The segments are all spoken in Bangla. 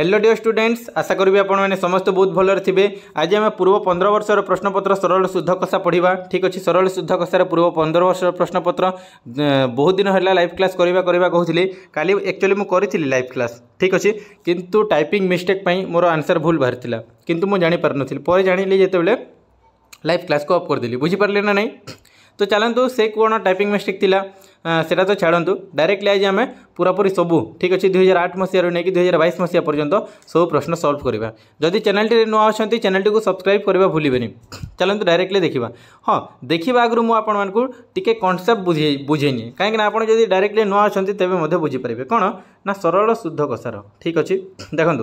হ্যালো ডিও স্টুডেন্টস আশা করবি আপনার সমস্ত বহুত ভালরে থাকবে আজ আমি পূর্ব পনের বর্ষর প্রশ্নপত্র সরল শুদ্ধ কষা পড়া ঠিক আছে সরল শুদ্ধ কষার পূর্ব পনের বর্ষর প্রশ্নপত্র বহু দিন হল লাইভ ক্লাস করা করা কুলি কালি একচুয়ালি মু করি লাইভ ক্লাস ঠিক আছে কিন্তু টাইপিং মিস্টেক পাই মোর আনসার ভুল বাহারি কিন্তু মু জাঁপারি পরে জাঁলি যেতবে লাইভ ক্লাস কু অফ করেদেলি বুঝিপারে না নাই तो चलतु से कौन टाइपिंग मिस्टेक से तो छाड़ू डायरेक्टली आज आम पूरापूरी सब ठीक अच्छे दुई हजार आठ मसीह नहीं कि दुई हजार बैस मसीह पर्यटन सब प्रश्न सल्व करने जदि चेल नुआ अच्छा चैनल को सब्सक्राइब करने भूल चलो डायरेक्टली देखा हाँ देखा आगु मुझू टी कनसेप्ट बुझे बुझे कहीं आप डायरेक्टली नुआ अच्छा तेज बुझीपरेंगे कौन ना सरल शुद्ध कषार ठीक अच्छे देखो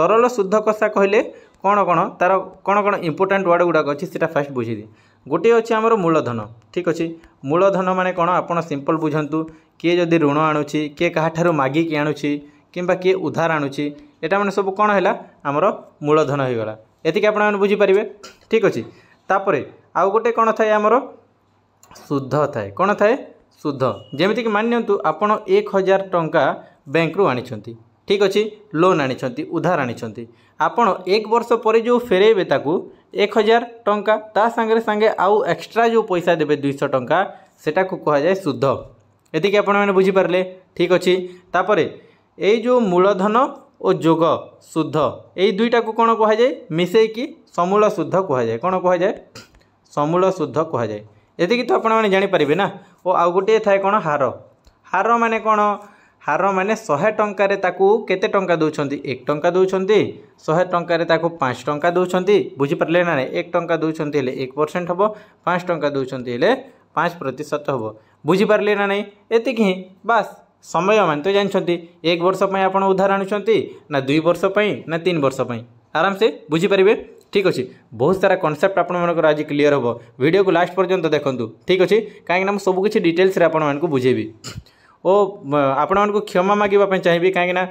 सरल शुद्ध कसा कहले କ'ଣ କ'ଣ ତା'ର କ'ଣ କ'ଣ ଇମ୍ପୋର୍ଟାଣ୍ଟ ୱାର୍ଡ଼ ଗୁଡ଼ାକ ଅଛି ସେଇଟା ଫାଷ୍ଟ ବୁଝିଦିଏ ଗୋଟିଏ ଅଛି ଆମର ମୂଳଧନ ଠିକ୍ ଅଛି ମୂଳଧନ ମାନେ କ'ଣ ଆପଣ ସିମ୍ପଲ୍ ବୁଝନ୍ତୁ କିଏ ଯଦି ଋଣ ଆଣୁଛି କିଏ କାହାଠାରୁ ମାଗିକି ଆଣୁଛି କିମ୍ବା କିଏ ଉଧାର ଆଣୁଛି ଏଇଟା ମାନେ ସବୁ କ'ଣ ହେଲା ଆମର ମୂଳଧନ ହୋଇଗଲା ଏତିକି ଆପଣମାନେ ବୁଝିପାରିବେ ଠିକ୍ ଅଛି ତାପରେ ଆଉ ଗୋଟେ କ'ଣ ଥାଏ ଆମର ସୁଧ ଥାଏ କ'ଣ ଥାଏ ସୁଧ ଯେମିତିକି ମାନି ନିଅନ୍ତୁ ଆପଣ ଏକ ହଜାର ଟଙ୍କା ବ୍ୟାଙ୍କରୁ ଆଣିଛନ୍ତି ঠিক ଅଛି ଲୋନ୍ ଆଣିଛନ୍ତି ଉଧାର ଆଣିଛନ୍ତି ଆପଣ ଏକ ବର୍ଷ ପରେ ଯେଉଁ ଫେରେଇବେ ତାକୁ ଏକ ହଜାର ଟଙ୍କା ତା ସାଙ୍ଗରେ ସାଙ୍ଗେ ଆଉ ଏକ୍ସଟ୍ରା ଯେଉଁ ପଇସା ଦେବେ ଦୁଇଶହ ଟଙ୍କା ସେଟାକୁ କୁହାଯାଏ ସୁଧ ଏତିକି ଆପଣମାନେ ବୁଝିପାରିଲେ ଠିକ୍ ଅଛି ତାପରେ ଏଇ ଯେଉଁ ମୂଳଧନ ଓ ଯୋଗ ସୁଧ ଏଇ ଦୁଇଟାକୁ କ'ଣ କୁହାଯାଏ ମିଶେଇକି ସମୂଳ ସୁଧ କୁହାଯାଏ କ'ଣ କୁହାଯାଏ ସମୂଳ ସୁଧ କୁହାଯାଏ ଏତିକି ତ ଆପଣମାନେ ଜାଣିପାରିବେ ନା ଓ ଆଉ ଗୋଟିଏ ଥାଏ କ'ଣ ହାର ହାର ମାନେ କ'ଣ হার মানে শহে টঙ্কার তাকে কেতে টঙ্কা দৌঁচ এক টঙ্কা দৌঁচ শহে টঙ্কার তাকে পাঁচ টঙ্কা দৌঁচ বুঝিপারে না এক টঙ্কা দৌঁচ হলে এক পরসেন্ট হব পাঁচ টঙ্কা দৌঁচ হলে পাঁচ প্রতিশত হব বুঝিপারে না এতিক হি বাস ସମୟ ମାନେ ତ ଜାଣିଛନ୍ତି ଏକ ବର୍ଷ ପାଇଁ ଆପଣ ଉଧାର ଆଣୁଛନ୍ତି ନା ଦୁଇ ବର୍ଷ ପାଇଁ ନା ତିନି ବର୍ଷ ପାଇଁ ଆରାମସେ ବୁଝିପାରିବେ ଠିକ୍ ଅଛି ବହୁତ ସାରା କନସେପ୍ଟ ଆପଣମାନଙ୍କର ଆଜି କ୍ଲିଅର୍ ହେବ ଭିଡ଼ିଓକୁ ଲାଷ୍ଟ ପର୍ଯ୍ୟନ୍ତ ଦେଖନ୍ତୁ ଠିକ୍ ଅଛି କାହିଁକିନା ମୁଁ ସବୁକିଛି ଡିଟେଲ୍ସରେ ଆପଣମାନଙ୍କୁ ବୁଝେଇବି ଓ ଆପଣମାନଙ୍କୁ କ୍ଷମା ମାଗିବା ପାଇଁ ଚାହିଁବି କାହିଁକିନା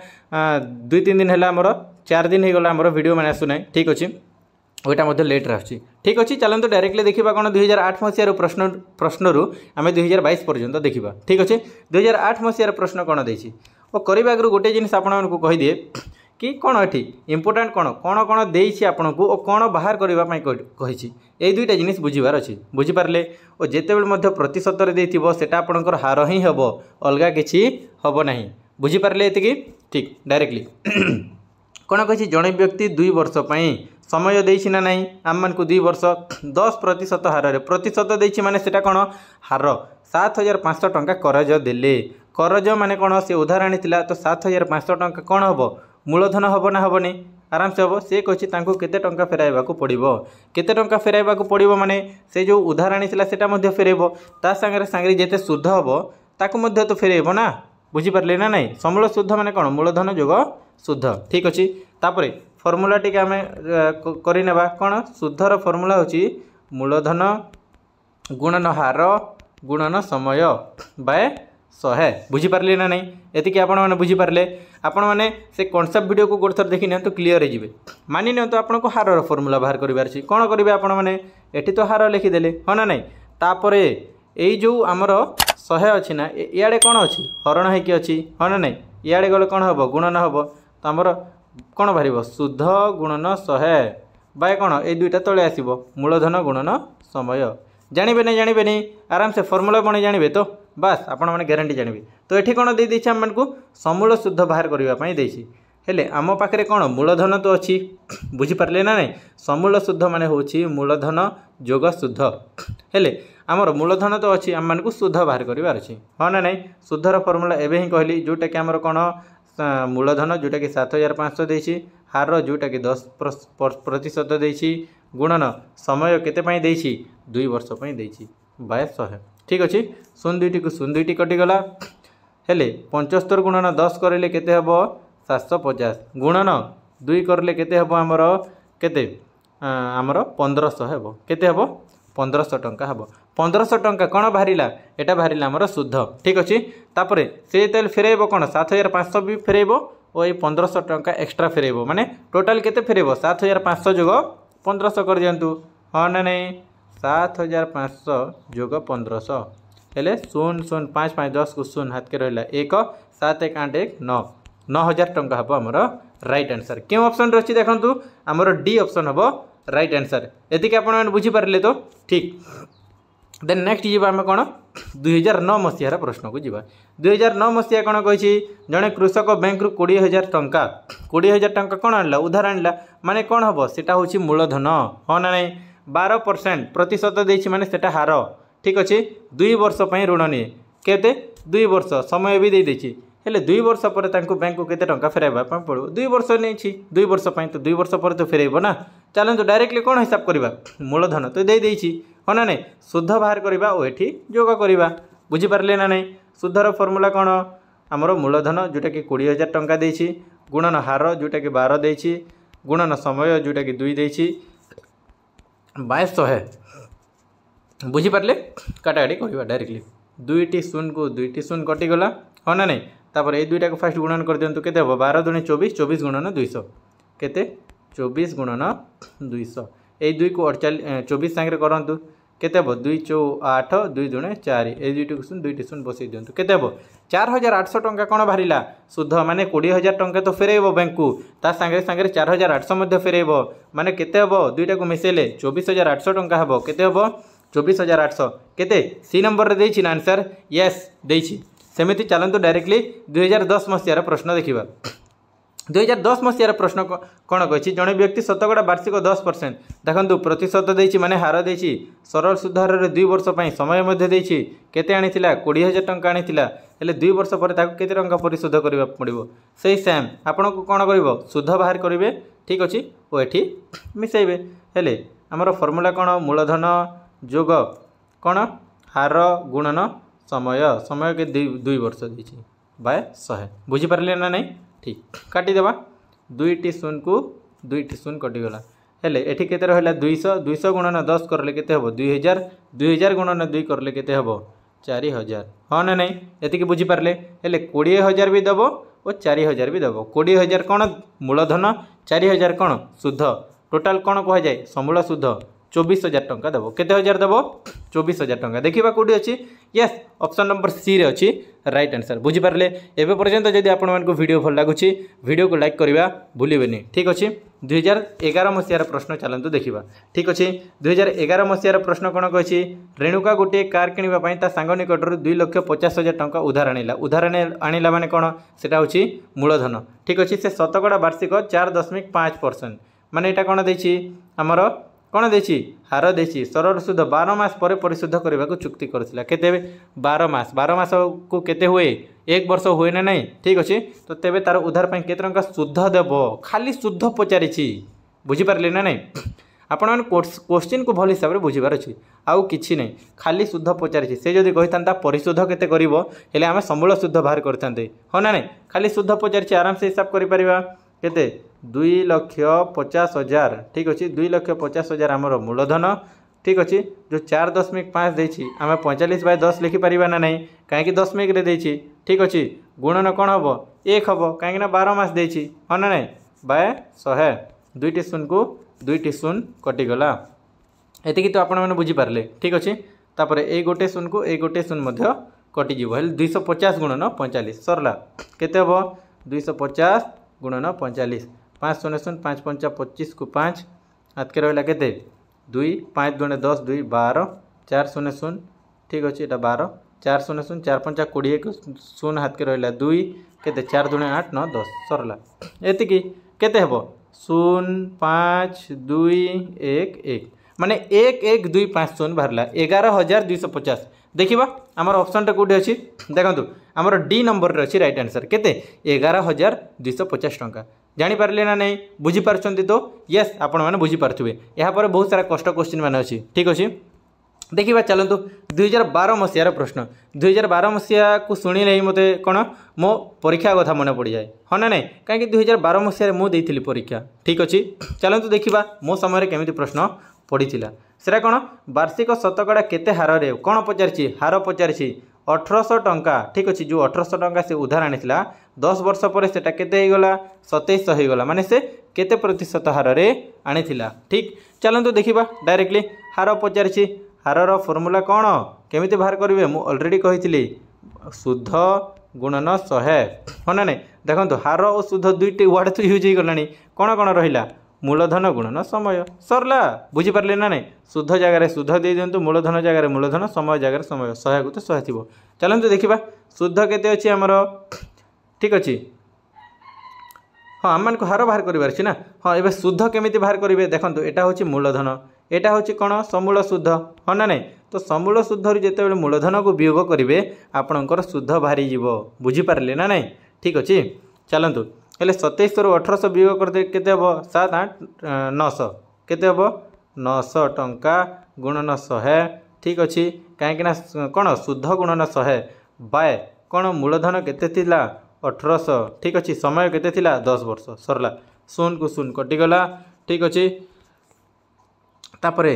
ଦୁଇ ତିନି ଦିନ ହେଲା ଆମର ଚାରି ଦିନ ହେଇଗଲା ଆମର ଭିଡ଼ିଓ ମାନେ ଆସୁନାହିଁ ଠିକ୍ ଅଛି ওইটা মধ্যে লেটরে আসছি ঠিক আছে চলতু ডাইরেক্টলি দেখিবা কোণ দুই হাজার আট মশিয়ার প্রশ্ন প্রশ্নর আমি দুই হাজার বাইশ পর্যন্ত দেখিবা ঠিক আছে দুই হাজার আট মশিয়ার প্রশ্ন কোণ দিয়েছি ও করা আগর গোটে জিনিস আপনার কহিদিয়ে কি কোণ এটি ইম্পর্টাট কোণ কোণ কোণ দিয়েছি আপনার ও কোণ বাহার করা কইছি এই দুইটা জিনিস বুঝিবার অছি বুঝিপারে ও যেতবে মধ্যে প্রতিশতরে দিয়ে সেটা আপনার হার হি হব অলগা কিছু হব না বুঝিপারে এতকি ঠিক ডাইরেক্টলি কোণ কিছু জনে ব্যক্তি দুই বর্ষ পাই সময় দিয়েছি না নাই আমি দুই বর্ষ দশ প্রতিশত হারে প্রতিশত দিয়েছি মানে সেটা কোণ হার সাত হাজার পাঁচশহ টঙ্কা করজ দেলে করজ মানে কোণ সে উধার আনি তো সাত হাজার পাঁচশহ টঙ্কা কোণ হব মূলধন হব না হবনি আরামসে হব সে কছি তাঁকু কেতে টঙ্কা ফেরাইবাকু পড়িব কেতে টঙ্কা ফেরাইবাকু পড়িব মানে সে যে উধার আনিছিলা সেটা মধ্যে ফেরাইব তা সাঙ্গে সাঙ্গে যেতে সুদ্ধ হব তাকে মধ্যে তো ফেরাইব না বুঝিপারলে না নাই সমূল সুদ্ধ মানে কোণ মূলধন যোগ সুদ্ধ ঠিক অছি তাপরে ফর্মুলাটিকে আমি করে নেবা কোণ সুদ্ধর ফর্মুলা হচ্ছে মূলধন গুণন হার গুণন সময় বাই ଶହେ ବୁଝିପାରିଲେ ନା ନାହିଁ ଏତିକି ଆପଣମାନେ ବୁଝିପାରିଲେ ଆପଣମାନେ ସେ କନସେପ୍ଟ ଭିଡ଼ିଓକୁ ଗୋଟେ ଥର ଦେଖି ନିଅନ୍ତୁ କ୍ଲିଅର୍ ହେଇଯିବେ ମାନି ନିଅନ୍ତୁ ଆପଣଙ୍କୁ ହାରର ଫର୍ମୁଲା ବାହାର କରିବାର ଅଛି କ'ଣ କରିବେ ଆପଣମାନେ ଏଠି ତ ହାର ଲେଖିଦେଲେ ହଁ ନା ନାହିଁ ତାପରେ ଏଇ ଯେଉଁ ଆମର ଶହେ ଅଛି ନା ଇଆଡ଼େ କ'ଣ ଅଛି ହରଣ ହେଇକି ଅଛି ହଁ ନା ନାହିଁ ଇଆଡ଼େ ଗଲେ କ'ଣ ହେବ ଗୁଣନ ହେବ ତ ଆମର କ'ଣ ବାହାରିବ ଶୁଦ୍ଧ ଗୁଣନ ଶହେ ବାଏ କ'ଣ ଏଇ ଦୁଇଟା ତଳେ ଆସିବ ମୂଳଧନ ଗୁଣନ ସମୟ ଜାଣିବେ ଜାଣିବେନି ଜାଣିବେନି ଆରାମସେ ଫର୍ମୁଲା ବନେଇ ଜାଣିବେ ତ ବାସ୍ ଆପଣମାନେ ଗ୍ୟାରେଣ୍ଟି ଜାଣିବେ ତ ଏଠି କ'ଣ ଦେଇଦେଇଛି ଆମମାନଙ୍କୁ ସମୂଳ ଶୁଦ୍ଧ ବାହାର କରିବା ପାଇଁ ଦେଇଛି ହେଲେ ଆମ ପାଖରେ କ'ଣ ମୂଳଧନ ତ ଅଛି ବୁଝିପାରିଲେ ନା ନାହିଁ ସମୂଳ ଶୁଦ୍ଧ ମାନେ ହେଉଛି ମୂଳଧନ ଯୋଗ ଶୁଦ୍ଧ ହେଲେ ଆମର ମୂଳଧନ ତ ଅଛି ଆମମାନଙ୍କୁ ଶୁଦ୍ଧ ବାହାର କରିବାର ଅଛି ହଁ ନା ନାହିଁ ଶୁଦ୍ଧର ଫର୍ମୁଲା ଏବେ ହିଁ କହିଲି ଯେଉଁଟାକି ଆମର କ'ଣ ମୂଳଧନ ଯେଉଁଟାକି ସାତ ହଜାର ପାଞ୍ଚଶହ ଦେଇଛି ହାର ଯେଉଁଟାକି ଦଶ ପ୍ରତିଶତ ଦେଇଛି ଗୁଣନ ସମୟ କେତେ ପାଇଁ ଦେଇଛି ଦୁଇ ବର୍ଷ ପାଇଁ ଦେଇଛି ବାଏ ଶହେ ଠିକ୍ ଅଛି ଶୂନ ଦୁଇଟିକୁ ଶୂନ ଦୁଇଟି କଟିଗଲା ହେଲେ ପଞ୍ଚସ୍ତର ଗୁଣନ ଦଶ କରିଲେ କେତେ ହେବ ସାତଶହ ପଚାଶ ଗୁଣନ ଦୁଇ କରିଲେ କେତେ ହେବ ଆମର କେତେ ଆମର ପନ୍ଦରଶହ ହେବ କେତେ ହେବ ପନ୍ଦରଶହ ଟଙ୍କା ହେବ ପନ୍ଦରଶହ ଟଙ୍କା କ'ଣ ବାହାରିଲା ଏଇଟା ବାହାରିଲା ଆମର ଶୁଦ୍ଧ ଠିକ୍ ଅଛି ତାପରେ ସେ ଯେତେବେଳେ ଫେରାଇବ କ'ଣ ସାତ ହଜାର ପାଞ୍ଚଶହ ବି ଫେରାଇବ ଓ ଏଇ ପନ୍ଦରଶହ ଟଙ୍କା ଏକ୍ସଟ୍ରା ଫେରାଇବ ମାନେ ଟୋଟାଲ୍ କେତେ ଫେରାଇବ ସାତ ହଜାର ପାଞ୍ଚଶହ ଯୋଗ ପନ୍ଦରଶହ କରିଦିଅନ୍ତୁ ହଁ ନା ନାଇଁ सात हजार पाँच सौ जोग पंद्रह सौ शून शून पाँच पाँच दस को शून हाथ के रहा एक सात एक आठ एक नौ नौ हजार टाँग हम आम रईट आनसर क्यों अप्सन रही देखु आमर डी अप्सन हम रईट आनसर ये आपने बुझीपारे तो ठीक देन नेक्स्ट जी आम कौन दुई हजार नौ मसीहार प्रश्न को जीवा दुई हजार नौ मसीहा कौन कही जड़े कृषक बैंक रु कोड़े हजार टाँचा कोड़े हजार टाँचा कौन आनला उधार आने मानने कौन हम सीटा हूँ मूलधन हाँ ना नहीं ବାର ପରସେଣ୍ଟ ପ୍ରତିଶତ ଦେଇଛି ମାନେ ସେଟା ହାର ଠିକ୍ ଅଛି ଦୁଇ ବର୍ଷ ପାଇଁ ଋଣ ନିଏ କେତେ ଦୁଇ ବର୍ଷ ସମୟ ବି ଦେଇଦେଇଛି ହେଲେ ଦୁଇ ବର୍ଷ ପରେ ତାଙ୍କୁ ବ୍ୟାଙ୍କକୁ କେତେ ଟଙ୍କା ଫେରାଇବା ପାଇଁ ପଡ଼ିବ ଦୁଇ ବର୍ଷ ନେଇଛି ଦୁଇ ବର୍ଷ ପାଇଁ ତ ଦୁଇ ବର୍ଷ ପରେ ତ ଫେରାଇବ ନା ଚାଲନ୍ତୁ ଡାଇରେକ୍ଟଲି କ'ଣ ହିସାବ କରିବା ମୂଳଧନ ତ ଦେଇଦେଇଛି ହଁ ନା ନାହିଁ ଶୁଦ୍ଧ ବାହାର କରିବା ଓ ଏଠି ଯୋଗ କରିବା ବୁଝିପାରିଲେ ନା ନାହିଁ ଶୁଦ୍ଧର ଫର୍ମୁଲା କ'ଣ ଆମର ମୂଳଧନ ଯେଉଁଟାକି କୋଡ଼ିଏ ହଜାର ଟଙ୍କା ଦେଇଛି ଗୁଣନ ହାର ଯେଉଁଟାକି ବାର ଦେଇଛି ଗୁଣନ ସମୟ ଯେଉଁଟାକି ଦୁଇ ଦେଇଛି বাইশশো হ্যাঁ বুঝি পারলে কাটাকাটি করবা ডাইরেক্টলি দুইটি শূন্যকু দুইটি শূন্য কটিগলা হ না নাই তারপরে এই দুইটাকে ফার্স্ট গুণন করে দিও কেতে হব বার দুই চবিশ চবিশ গুণন দুইশো কেতে চবিশ গুণন দুইশো এই দুইকু অড়চাল চবিশ সাংরে করতু केत दुई चौ आठ दुई दुणे चार ए दुईट क्वेश्चन दुईट क्वेश्चन बसई दिंतु के चार हजार आठ सौ टाँग कौन बाहर सुध मैंने कोड़े हजार टाँग तो फेरइब बैंक को सांगे सांगे चार हजार आठ सौ फेरइब मैंने के दुईटा को मिसेले चौबीस हजार आठ सौ टाँग हे के चौबीस हजार आठ सौ के सी नंबर देना आंसर येस देमती चलतु डायरेक्टली दुई हजार दस मसीहार प्रश्न देखा ଦୁଇହଜାର ଦଶ ମସିହାର ପ୍ରଶ୍ନ କ'ଣ କହିଛି ଜଣେ ବ୍ୟକ୍ତି ଶତକଡ଼ା ବାର୍ଷିକ ଦଶ ପରସେଣ୍ଟ ଦେଖନ୍ତୁ ପ୍ରତିଶତ ଦେଇଛି ମାନେ ହାର ଦେଇଛି ସରଳ ସୁଧାରରେ ଦୁଇ ବର୍ଷ ପାଇଁ ସମୟ ମଧ୍ୟ ଦେଇଛି କେତେ ଆଣିଥିଲା କୋଡ଼ିଏ ହଜାର ଟଙ୍କା ଆଣିଥିଲା ହେଲେ ଦୁଇ ବର୍ଷ ପରେ ତାକୁ କେତେ ଟଙ୍କା ପରିଶୋଧ କରିବାକୁ ପଡ଼ିବ ସେଇ ସେମ୍ ଆପଣଙ୍କୁ କ'ଣ କରିବ ସୁଧ ବାହାର କରିବେ ଠିକ୍ ଅଛି ଓ ଏଠି ମିଶାଇବେ ହେଲେ ଆମର ଫର୍ମୁଲା କ'ଣ ମୂଳଧନ ଯୋଗ କ'ଣ ହାର ଗୁଣନ ସମୟ ସମୟ କେ ଦୁଇ ବର୍ଷ ଦେଇଛି ବାଏ ଶହେ ବୁଝିପାରିଲେ ନା ନାହିଁ ঠিক কাটিদেবা দুইটি শূন্যকু দুইটি শূন্য কটিগলা ହେଲେ ଏଠି କେତେ ରହିଲା ଦୁଇଶହ ଦୁଇଶହ ଗୁଣନ ଦଶ କରିଲେ କେତେ ହେବ ଦୁଇ ହଜାର ଦୁଇ ହଜାର ଗୁଣନ ଦୁଇ କରିଲେ କେତେ ହେବ ଚାରି ହଜାର ହଁ ନା ନାହିଁ ଏତିକି ବୁଝିପାରିଲେ ହେଲେ କୋଡ଼ିଏ ହଜାର ବି ଦେବ ଓ ଚାରି ହଜାର ବି ଦେବ କୋଡ଼ିଏ ହଜାର କ'ଣ ମୂଳଧନ ଚାରି ହଜାର କ'ଣ ସୁଧ ଟୋଟାଲ୍ କ'ଣ କୁହାଯାଏ ସମୂଳ ସୁଧ চব্বিশ হাজার টঙ্কা দেব কেতে হাজার দেব চব্বিশ হাজার টঙ্কা দেখা কোটি অছি ইয়েস অপশন নম্বর সি রে অছি রাইট আনসার বুঝিপারে এবে পর্যন্ত যদি আপনার ভিডিও ভাল লাগুছি ভিডিওকে লাইক করা ভুলবেনি ঠিক অছি দুই হাজার এগার মশিয়ার প্রশ্ন চালু দেখা ঠিক অছি দুই হাজার এগার মশিয়ার প্রশ্ন কোণ কী রেণুকা গোটিয়ে কার কিণবা তা সাঙ্গ নিকটর দুই লক্ষ পচাশ হাজার টঙ্কা উধার আনিলা উধার আনিলা মানে কোণ সেটা হচ্ছে মূলধন ঠিক অছি সে শতকড়া বার্ষিক চার দশমিক পাঁচ পরসেন্ট মানে এটা কোণ দিয়েছি আমার କ'ଣ ଦେଇଛି ହାର ଦେଇଛି ସରଳ ସୁଧ ବାର ମାସ ପରେ ପରିଶୋଧ କରିବାକୁ ଚୁକ୍ତି କରିଥିଲା କେତେ ବାର ମାସ ବାର ମାସକୁ କେତେ ହୁଏ ଏକ ବର୍ଷ ହୁଏ ନା ନାହିଁ ଠିକ୍ ଅଛି ତ ତେବେ ତା'ର ଉଦ୍ଧାର ପାଇଁ କେତେ ଟଙ୍କା ସୁଧ ଦେବ ଖାଲି ସୁଧ ପଚାରିଛି ବୁଝିପାରିଲେ ନା ନାହିଁ ଆପଣମାନେ କୋଶ୍ଚିନ୍କୁ ଭଲ ହିସାବରେ ବୁଝିବାର ଅଛି ଆଉ କିଛି ନାହିଁ ଖାଲି ସୁଧ ପଚାରିଛି ସେ ଯଦି କହିଥାନ୍ତା ପରିଶୋଧ କେତେ କରିବ ହେଲେ ଆମେ ସମ୍ବଳ ସୁଧ ବାହାର କରିଥାନ୍ତେ ହଁ ନା ନାହିଁ ଖାଲି ସୁଧ ପଚାରିଛି ଆରାମସେ ହିସାବ କରିପାରିବା କେତେ ଦୁଇ ଲକ୍ଷ ପଚାଶ ହଜାର ଠିକ୍ ଅଛି ଦୁଇ ଲକ୍ଷ ପଚାଶ ହଜାର ଆମର ମୂଳଧନ ଠିକ୍ ଅଛି ଯେଉଁ ଚାରି ଦଶମିକ ପାଞ୍ଚ ଦେଇଛି ଆମେ ପଇଁଚାଳିଶ ବାଇ ଦଶ ଲେଖିପାରିବା ନା ନାହିଁ କାହିଁକି ଦଶମିକରେ ଦେଇଛି ଠିକ୍ ଅଛି ଗୁଣନ କ'ଣ ହେବ ଏକ ହେବ କାହିଁକିନା ବାର ମାସ ଦେଇଛି ହଁ ନା ନାହିଁ ବାଏ ଶହେ ଦୁଇଟି ଶୂନକୁ ଦୁଇଟି ଶୂନ କଟିଗଲା ଏତିକି ତ ଆପଣମାନେ ବୁଝିପାରିଲେ ଠିକ୍ ଅଛି ତାପରେ ଏଇ ଗୋଟେ ଶୂନକୁ ଏଇ ଗୋଟେ ଶୂନ ମଧ୍ୟ କଟିଯିବ ହେଲେ ଦୁଇଶହ ପଚାଶ ଗୁଣନ ପଇଁଚାଳିଶ ସରିଲା କେତେ ହେବ ଦୁଇଶହ ପଚାଶ ଗୁଣନ ପଇଁଚାଳିଶ पाँच शून्य शून्य पाँच पंचा पचीस को पाँच हाथ के रहा के दुई पाँच दुणे दस दुई बार चार शून्य शून्य ठीक अच्छे यहाँ बार चार शून्य शून्य चार पंचा कोड़े शून्य हाथ के रहा दुई के चार दुणे आठ नौ दस सरला ये केते हे पाँच दुई एक एक मान एक एक दुई पाँच शून्य बाहर एगार हजार सौ पचास देखा आमर अप्सनटा कौटे अच्छी देखो आमर डी नंबर अच्छी रईट आंसर केगार हजार हजार सौ पचास टाँचा ଜାଣିପାରିଲେ ନା ନାହିଁ ବୁଝିପାରୁଛନ୍ତି ତ ୟେସ୍ ଆପଣମାନେ ବୁଝିପାରୁଥିବେ ଏହାପରେ ବହୁତ ସାରା କଷ୍ଟ କୋଶ୍ଚିନ୍ ମାନେ ଅଛି ଠିକ୍ ଅଛି ଦେଖିବା ଚାଲନ୍ତୁ ଦୁଇହଜାର ବାର ମସିହାର ପ୍ରଶ୍ନ ଦୁଇହଜାର ବାର ମସିହାକୁ ଶୁଣିଲେ ହିଁ ମୋତେ କ'ଣ ମୋ ପରୀକ୍ଷା କଥା ମନେ ପଡ଼ିଯାଏ ହଁ ନା ନାହିଁ କାହିଁକି ଦୁଇହଜାର ବାର ମସିହାରେ ମୁଁ ଦେଇଥିଲି ପରୀକ୍ଷା ଠିକ୍ ଅଛି ଚାଲନ୍ତୁ ଦେଖିବା ମୋ ସମୟରେ କେମିତି ପ୍ରଶ୍ନ ପଡ଼ିଥିଲା ସେଟା କ'ଣ ବାର୍ଷିକ ଶତକଡ଼ା କେତେ ହାରରେ କ'ଣ ପଚାରିଛି ହାର ପଚାରିଛି ଅଠରଶହ ଟଙ୍କା ଠିକ୍ ଅଛି ଯେଉଁ ଅଠରଶହ ଟଙ୍କା ସେ ଉଧାର ଆଣିଥିଲା দশ বর্ষ পরে সেটা কেতে হয়েগলা সতেইশশো হয়েগলা মানে সে কেতে প্রতিশত হারে আনিলা ঠিক চালু দেখিবা ডাইরেক্টলি হার পচারিছি হারর ফর্মুলা কোণ কেমিতি বাহার করবে মু অলরেডি কইলি শুদ্ধ গুণন শহে ହଁ ନା ନାହିଁ ଦେଖନ୍ତୁ ହାର ଓ ସୁଧ ଦୁଇଟି ୱାର୍ଡ଼ ତ ୟୁଜ୍ ହୋଇଗଲାଣି କ'ଣ କ'ଣ ରହିଲା ମୂଳଧନ ଗୁଣନ ସମୟ ସରିଲା ବୁଝିପାରିଲେ ନା ନାହିଁ ସୁଧ ଜାଗାରେ ସୁଧ ଦେଇଦିଅନ୍ତୁ ମୂଳଧନ ଜାଗାରେ ମୂଳଧନ ସମୟ ଜାଗାରେ ସମୟ ଶହେକୁ ତ ଶହେ ଥିବ ଚାଲନ୍ତୁ ଦେଖିବା ସୁଧ କେତେ ଅଛି ଆମର ଠିକ୍ ଅଛି ହଁ ଆମମାନଙ୍କୁ ହାର ବାହାର କରିବାର ଅଛି ନା ହଁ ଏବେ ସୁଧ କେମିତି ବାହାର କରିବେ ଦେଖନ୍ତୁ ଏଇଟା ହେଉଛି ମୂଳଧନ ଏଇଟା ହେଉଛି କ'ଣ ସମୂଳ ସୁଧ ହଁ ନା ନାହିଁ ତ ସମୂଳ ସୁଧରୁ ଯେତେବେଳେ ମୂଳଧନକୁ ବିୟୋଗ କରିବେ ଆପଣଙ୍କର ସୁଧ ବାହାରିଯିବ ବୁଝିପାରିଲେ ନା ନାହିଁ ଠିକ୍ ଅଛି ଚାଲନ୍ତୁ ହେଲେ ସତେଇଶରୁ ଅଠରଶହ ବିୟୋଗ କରିଦେ କେତେ ହେବ ସାତ ଆଠ ନଅଶହ କେତେ ହେବ ନଅଶହ ଟଙ୍କା ଗୁଣନ ଶହେ ଠିକ୍ ଅଛି କାହିଁକିନା କ'ଣ ସୁଧ ଗୁଣନ ଶହେ ବାଏ କ'ଣ ମୂଳଧନ କେତେ ଥିଲା अठरश ठीक अच्छे समय के दस वर्ष सरला शून को शून कटिगला ठीक अच्छे तापर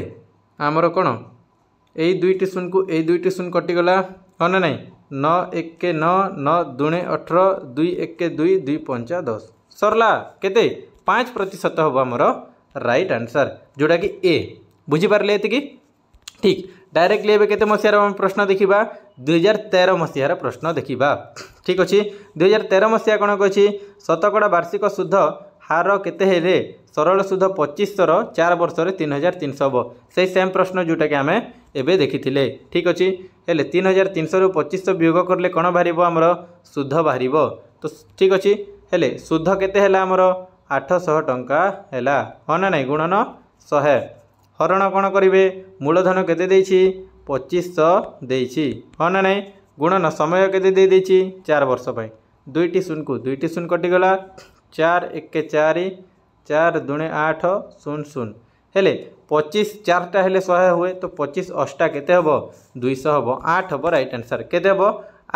आमर कौन यही दुईट शून को यही दुईट शून कटिगला हाँ ना न एक दुणे अठर दुई एक दुई दुई पंचा दस सरला के पाँच प्रतिशत हम आम रईट आंसर जोटा कि ए बुझि पारे ठीक डायरेक्टली एवं के मसहार प्रश्न देखा ଦୁଇହଜାର ତେର ମସିହାର ପ୍ରଶ୍ନ ଦେଖିବା ଠିକ୍ ଅଛି ଦୁଇହଜାର ତେର ମସିହା କ'ଣ କହିଛି ଶତକଡ଼ା ବାର୍ଷିକ ସୁଧ ହାର କେତେ ହେଲେ ସରଳ ସୁଧ ପଚିଶଶହର ଚାରି ବର୍ଷରେ ତିନି ହଜାର ତିନିଶହ ହେବ ସେଇ ସେମ୍ ପ୍ରଶ୍ନ ଯେଉଁଟାକି ଆମେ ଏବେ ଦେଖିଥିଲେ ଠିକ୍ ଅଛି ହେଲେ ତିନି ହଜାର ତିନିଶହରୁ ପଚିଶଶହ ବିୟୋଗ କଲେ କ'ଣ ବାହାରିବ ଆମର ସୁଧ ବାହାରିବ ତ ଠିକ୍ ଅଛି ହେଲେ ସୁଧ କେତେ ହେଲା ଆମର ଆଠଶହ ଟଙ୍କା ହେଲା ହଁ ନା ନାହିଁ ଗୁଣନ ଶହେ ହରଣ କ'ଣ କରିବେ ମୂଳଧନ କେତେ ଦେଇଛି पचिश दे हाँ ना नहीं गुणन समय के चार वर्ष पर दुईट शून को दुईट शून कटिगला चार एक चार चार दुणे आठ शून शून है पचिश चार शहे हुए तो पचिश अष्टा के दुईश हम आठ हम रईट आन्सर के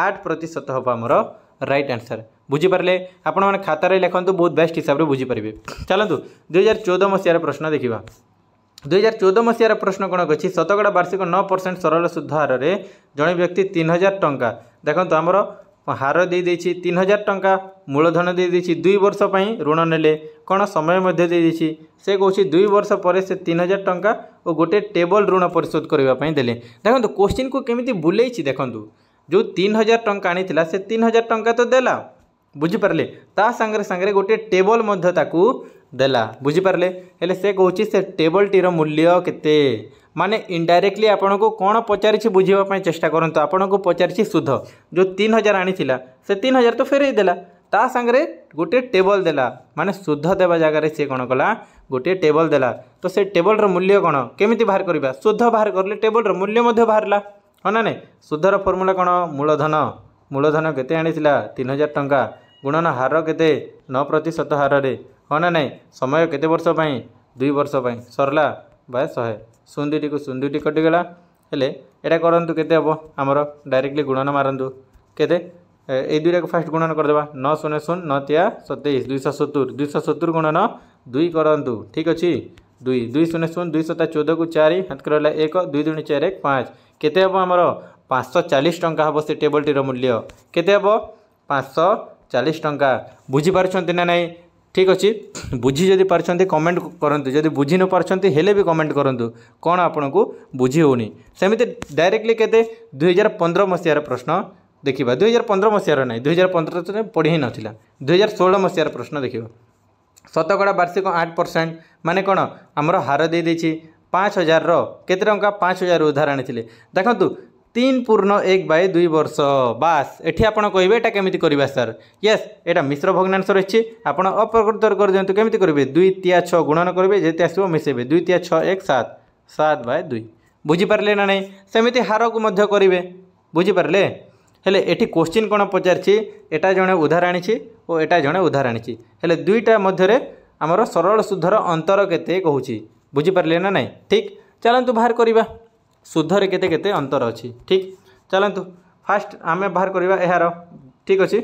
आठ प्रतिशत हम आम रईट आनसर बुझिपारे आपत लिखुद बहुत बेस्ट हिसाब से बुझीपरि चलो दुई हजार चौदह मसीह प्रश्न देखा ଦୁଇହଜାର ଚଉଦ ମସିହାର ପ୍ରଶ୍ନ କ'ଣ କହିଛି ଶତକଡ଼ା ବାର୍ଷିକ ନଅ ପରସେଣ୍ଟ ସରଳ ସୁଧ ହାରରେ ଜଣେ ବ୍ୟକ୍ତି ତିନି ହଜାର ଟଙ୍କା ଦେଖନ୍ତୁ ଆମର ହାର ଦେଇଦେଇଛି ତିନି ହଜାର ଟଙ୍କା ମୂଳଧନ ଦେଇଦେଇଛି ଦୁଇ ବର୍ଷ ପାଇଁ ଋଣ ନେଲେ କ'ଣ ସମୟ ମଧ୍ୟ ଦେଇଦେଇଛି ସେ କହୁଛି ଦୁଇ ବର୍ଷ ପରେ ସେ ତିନି ହଜାର ଟଙ୍କା ଓ ଗୋଟେ ଟେବଲ୍ ଋଣ ପରିଶୋଧ କରିବା ପାଇଁ ଦେଲେ ଦେଖନ୍ତୁ କୋଶ୍ଚିନ୍କୁ କେମିତି ବୁଲେଇଛି ଦେଖନ୍ତୁ ଯେଉଁ ତିନି ହଜାର ଟଙ୍କା ଆଣିଥିଲା ସେ ତିନି ହଜାର ଟଙ୍କା ତ ଦେଲା ବୁଝିପାରିଲେ ତା ସାଙ୍ଗରେ ସାଙ୍ଗରେ ଗୋଟିଏ ଟେବଲ୍ ମଧ୍ୟ ତାକୁ देला बुझिपारे से कौन से टेबलटर मूल्य के माने इनडायरेक्टली आपन को कौन पचार बुझाप चेस्टा करूँ आपन को पचार सुध जो तीन हजार आनी से तीन हजार तो फेरदेला तांगे गोटे टेबल देला माने सुध देवा जगार सी कौन कला गोटे टेबल देला तो से टेबलर मूल्य कौन केमी बाहर करवा सुध बाहर करें ले टेबलर मूल्य बाहर हाँ ना नहीं सुधर फर्मूला कौन मूलधन मूलधन के आनी हजार टाँग गुणन हार के नौ प्रतिशत हार ହଁ ନା ନାହିଁ ସମୟ କେତେ ବର୍ଷ ପାଇଁ ଦୁଇ ବର୍ଷ ପାଇଁ ସରିଲା ବା ଶହେ ଶୂନ ଦୁଇଟିକୁ ଶୂନ ଦୁଇଟି କଟିଗଲା ହେଲେ ଏଇଟା କରନ୍ତୁ କେତେ ହେବ ଆମର ଡାଇରେକ୍ଟଲି ଗୁଣନ ମାରନ୍ତୁ କେତେ এই দুইটাকে ফার্স্ট গুণন করেদেবা ন শূন্য শূন্য ন তিয়া সতেইশ দুইশ সতুর দুইশ সতুর গুণন দুই করতু ঠিক অছি দুই দুই শূন্য শূন্য দুই শতা চোদ্দকু চারি হাতকে রহলা এক দুই দুই চার এক পাঁচ কেতে হব আমার পাঁচশো চালিশ টঙ্কা হব সে টেবলটির মূল্য কেতে হব পাঁচশো চালিশ টঙ্কা বুঝিপারছেন না নাই ঠিক ଅଛି ବୁଝି ଯଦି ପାରୁଛନ୍ତି କମେଣ୍ଟ କରନ୍ତୁ ଯଦି ବୁଝି ନପାରୁଛନ୍ତି ହେଲେ ବି କମେଣ୍ଟ କରନ୍ତୁ କ'ଣ ଆପଣଙ୍କୁ ବୁଝି ହେଉନି ସେମିତି ଡାଇରେକ୍ଟଲି କେତେ ଦୁଇହଜାର ପନ୍ଦର ମସିହାର ପ୍ରଶ୍ନ ଦେଖିବା ଦୁଇହଜାର ପନ୍ଦର ମସିହାର ନାହିଁ ଦୁଇହଜାର ପନ୍ଦରରେ ପଢ଼ି ହିଁ ନଥିଲା ଦୁଇହଜାର ଷୋହଳ ମସିହାର ପ୍ରଶ୍ନ ଦେଖିବା ଶତକଡ଼ା ବାର୍ଷିକ ଆଠ ପରସେଣ୍ଟ ମାନେ କ'ଣ ଆମର ହାର ଦେଇଦେଇଛି ପାଞ୍ଚ ହଜାରର କେତେ ଟଙ୍କା ପାଞ୍ଚ ହଜାରରୁ ଉଦ୍ଧାର ଆଣିଥିଲେ ଦେଖନ୍ତୁ তিন পূর্ণ এক বাই দুই বর্ষ বাস এটি আপনার কে এটা কমিটি করবে স্যার ইয়েস এটা মিশ্র ভগ্নাংশ রয়েছে আপনার অপরকৃতর করে দিন কমিটি করবে দুই তিয়া ছ গুণন করবে যেতে আসব মিশাইবে দুই তিয়া ছ এক সাত সাত বাই দুই বুঝিপারে না নাই সেমিতি হারকু করবে বুঝিপারে হলে এটি কোশ্চিন কোণ পচারছি এটা জনে উধার আনিছি ও এটা জনে উধার আনিছি হলে দুইটা মধ্যে আমার সরল সুদ্ধর অন্তর কেতে কুচি বুঝিপারে না নাই ঠিক চালু বাহার করা ସୁଧରେ କେତେ କେତେ ଅନ୍ତର ଅଛି ଠିକ୍ ଚାଲନ୍ତୁ ଫାଷ୍ଟ ଆମେ ବାହାର କରିବା ଏହାର ଠିକ୍ ଅଛି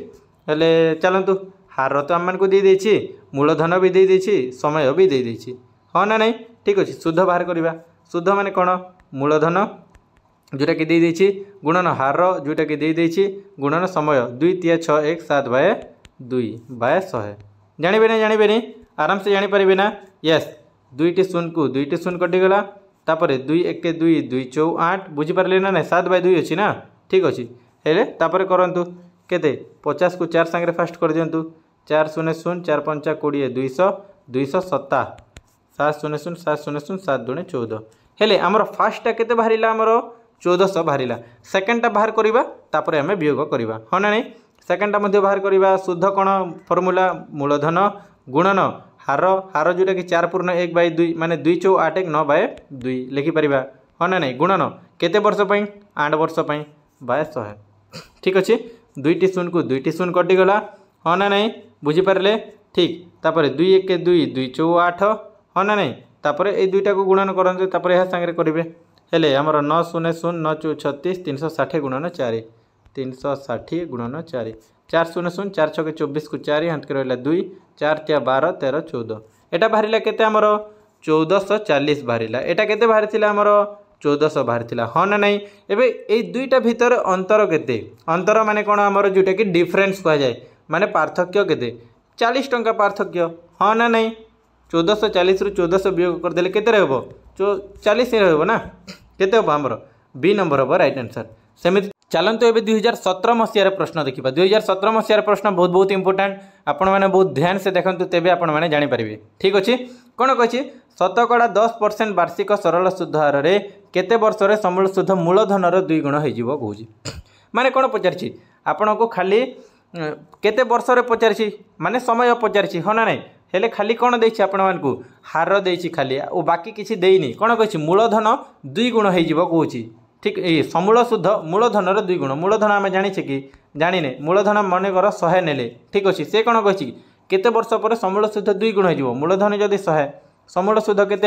ହେଲେ ଚାଲନ୍ତୁ ହାର ତ ଆମମାନଙ୍କୁ ଦେଇଦେଇଛି ମୂଳଧନ ବି ଦେଇଦେଇଛି ସମୟ ବି ଦେଇଦେଇଛି ହଁ ନା ନାହିଁ ଠିକ୍ ଅଛି ସୁଧ ବାହାର କରିବା ସୁଧ ମାନେ କ'ଣ ମୂଳଧନ ଯେଉଁଟାକି ଦେଇଦେଇଛି ଗୁଣନ ହାର ଯେଉଁଟାକି ଦେଇଦେଇଛି ଗୁଣନ ସମୟ ଦୁଇ ତିଆ ଛଅ ଏକ ସାତ ବାଏ ଦୁଇ ବାଏ ଶହେ ଜାଣିବେନି ଜାଣିବେନି ଆରାମସେ ଜାଣିପାରିବେ ନା ୟେସ୍ ଦୁଇଟି ଶୂନକୁ ଦୁଇଟି ଶୂନ କଟିଗଲା ତାପରେ ଦୁଇ ଏକେ ଦୁଇ ଦୁଇ ଚଉ ଆଠ ବୁଝିପାରିଲେ ନା ନାହିଁ ସାତ ବାଇ ଦୁଇ ଅଛି ନା ଠିକ୍ ଅଛି ହେଲେ ତାପରେ କରନ୍ତୁ କେତେ ପଚାଶକୁ ଚାରି ସାଙ୍ଗରେ ଫାଷ୍ଟ କରିଦିଅନ୍ତୁ ଚାରି ଶୂନ ଶୂନ ଚାରି ପଞ୍ଚା କୋଡ଼ିଏ ଦୁଇଶହ ଦୁଇଶହ ସତା ସାତ ଶୂନ ଶୂନ ସାତ ଶୂନ ଶୂନ ସାତ ଦୁଇ ଚଉଦ ହେଲେ ଆମର ଫାର୍ଷ୍ଟଟା କେତେ ବାହାରିଲା ଆମର ଚଉଦଶହ ବାହାରିଲା ସେକେଣ୍ଡଟା ବାହାର କରିବା ତାପରେ ଆମେ ବିୟୋଗ କରିବା ହଁ ନା ନାହିଁ ସେକେଣ୍ଡଟା ମଧ୍ୟ ବାହାର କରିବା ଶୁଦ୍ଧ କ'ଣ ଫର୍ମୁଲା ମୂଳଧନ ଗୁଣନ হার হার যেটাকি চার পূর্ণ এক বাই দুই মানে দুই চৌ আট এক ন বাই দুই লেখিপারা ହଁ ନା ନାହିଁ ଗୁଣନ କେତେ ବର୍ଷ ପାଇଁ ଆଠ ବର୍ଷ ପାଇଁ ବାଏ ଶହେ ଠିକ୍ ଅଛି ଦୁଇଟି ଶୂନକୁ ଦୁଇଟି ଶୂନ କଟିଗଲା ହଁ ନା ନାହିଁ ବୁଝିପାରିଲେ ଠିକ୍ ତାପରେ ଦୁଇ ଏକ ଦୁଇ ଦୁଇ ଚଉ ଆଠ ହଁ ନା ନାହିଁ ତାପରେ ଏଇ ଦୁଇଟାକୁ ଗୁଣନ କରନ୍ତୁ ତାପରେ ଏହା ସାଙ୍ଗରେ କରିବେ ହେଲେ ଆମର ନଅ ଶୂନ ଶୂନ ନଅ ଚଉ ଛତିଶ ତିନିଶହ ଷାଠିଏ ଗୁଣନ ଚାରି ତିନିଶହ ଷାଠିଏ ଗୁଣନ ଚାରି चार शून्य शून चार छः चौबीस को चार हाँ कि रहा दुई चार चार बार तेरह चौदह यहाँ बाहर के चौदहश चालीस बाहर एटा के बाहर आमर चौदहश बाहर हाँ ना ना एवं यही दुईटा भितर अंतर के अंतर मानने कौन आमर जोटा कि डिफरेन्स कह जाए मानने पार्थक्य के चालीस टाँचा पार्थक्य हाँ ना ना चौदहश चालीस रु चौदह वियोग करदे के चालीस रोना के नंबर हम रईट आंसर सेमती ଚାଲନ୍ତୁ ଏବେ ଦୁଇହଜାର ସତର ମସିହାର ପ୍ରଶ୍ନ ଦେଖିବା ଦୁଇହଜାର ସତର ମସିହାର ପ୍ରଶ୍ନ ବହୁତ ବହୁତ ଇମ୍ପୋର୍ଟାଣ୍ଟ ଆପଣମାନେ ବହୁତ ଧ୍ୟାନ ଦେଖନ୍ତୁ ତେବେ ଆପଣମାନେ ଜାଣିପାରିବେ ଠିକ୍ ଅଛି କ'ଣ କହିଛି ଶତକଡ଼ା ଦଶ ପରସେଣ୍ଟ ବାର୍ଷିକ ସରଳ ସୁଧ ହାରରେ କେତେ ବର୍ଷରେ ସମ୍ବଳ ସୁଧ ମୂଳଧନର ଦୁଇ ଗୁଣ ହୋଇଯିବ କହୁଛି ମାନେ କ'ଣ ପଚାରିଛି ଆପଣଙ୍କୁ ଖାଲି କେତେ ବର୍ଷରେ ପଚାରିଛି ମାନେ ସମୟ ପଚାରିଛି ହଁ ନା ନାହିଁ ହେଲେ ଖାଲି କ'ଣ ଦେଇଛି ଆପଣମାନଙ୍କୁ ହାର ଦେଇଛି ଖାଲି ଆଉ ବାକି କିଛି ଦେଇନି କ'ଣ କହିଛି ମୂଳଧନ ଦୁଇ ଗୁଣ ହୋଇଯିବ କହୁଛି ठीक ए समूल शुद्ध मूलधनर दुई गुण मूलधन आम जाने कि जाने मूलधन मनकर शहे ने ठीक अच्छे से कौन कही केत वर्ष पर समूल शुद्ध दुई गुण हो मूलधन जदि शहे समूल शुद्ध के